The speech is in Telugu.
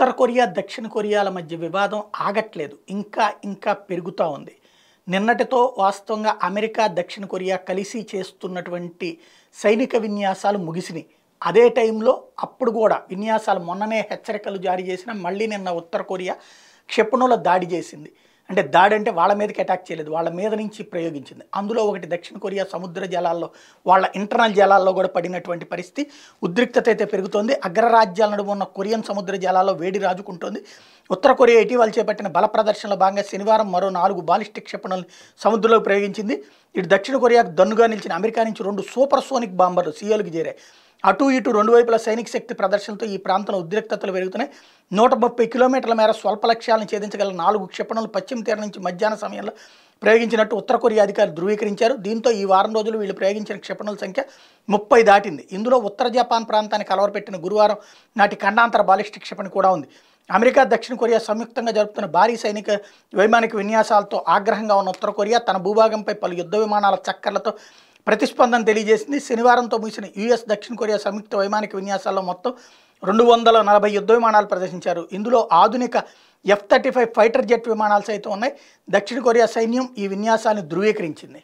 ఉత్తర కొరియా దక్షిణ కొరియాల మధ్య వివాదం ఆగట్లేదు ఇంకా ఇంకా పెరుగుతూ ఉంది నిన్నటితో వాస్తవంగా అమెరికా దక్షిణ కొరియా కలిసి చేస్తున్నటువంటి సైనిక విన్యాసాలు ముగిసినాయి అదే టైంలో అప్పుడు కూడా విన్యాసాలు మొన్ననే హెచ్చరికలు జారీ చేసిన మళ్ళీ నిన్న ఉత్తర కొరియా క్షిపణుల దాడి చేసింది అంటే దాడి అంటే వాళ్ళ మీదకి అటాక్ చేయలేదు వాళ్ళ మీద నుంచి ప్రయోగించింది అందులో ఒకటి దక్షిణ కొరియా సముద్ర జలాల్లో వాళ్ళ ఇంటర్నల్ జలాల్లో కూడా పడినటువంటి పరిస్థితి ఉద్రిక్తత అయితే పెరుగుతోంది అగ్రరాజ్యాల నడుమ ఉన్న కొరియన్ సముద్ర జలాల్లో వేడి రాజుకుంటోంది ఉత్తర కొరియా ఇటీవల చేపట్టిన బల ప్రదర్శనలో భాగంగా శనివారం మరో నాలుగు బాలిస్టిక్ క్షిపణులను సముద్రంలో ప్రయోగించింది ఇటు దక్షిణ కొరియాకు దన్నుగా నిలిచిన అమెరికా నుంచి రెండు సూపర్ సోనిక్ బాంబర్లు సీఎల్కి చేరాయి అటు ఇటు రెండు వైపుల సైనిక శక్తి ప్రదర్శనతో ఈ ప్రాంతంలో ఉద్రిక్తతలు పెరుగుతున్నాయి నూట ముప్పై కిలోమీటర్ల మేర స్వల్ప లక్ష్యాలను ఛేదించగల నాలుగు క్షిపణులు పశ్చిమ తీరం నుంచి మధ్యాహ్న సమయంలో ప్రయోగించినట్టు ఉత్తర కొరియా అధికారులు ధృవీకరించారు దీంతో ఈ వారం రోజులు వీళ్ళు ప్రయోగించిన క్షిపణుల సంఖ్య ముప్పై దాటింది ఇందులో ఉత్తర జపాన్ ప్రాంతాన్ని కలవరపెట్టిన గురువారం నాటి ఖండాంతర బాలిస్టిక్ క్షిపణి కూడా ఉంది అమెరికా దక్షిణ కొరియా సంయుక్తంగా జరుపుతున్న భారీ సైనిక వైమానిక విన్యాసాలతో ఆగ్రహంగా ఉన్న ఉత్తర కొరియా తన భూభాగంపై పలు యుద్ధ విమానాల చక్కర్లతో ప్రతిస్పందన తెలియజేసింది శనివారంతో ముగిసిన యుఎస్ దక్షిణ కొరియా సంయుక్త వైమానిక విన్యాసాల్లో మొత్తం రెండు వందల నలభై యుద్ధ విమానాలు ప్రదర్శించారు ఇందులో ఆధునిక F thirty five fighter jet విమానాలు సైతం ఉన్నాయి దక్షిణ కొరియా సైన్యం ఈ విన్యాసాన్ని ధృవీకరించింది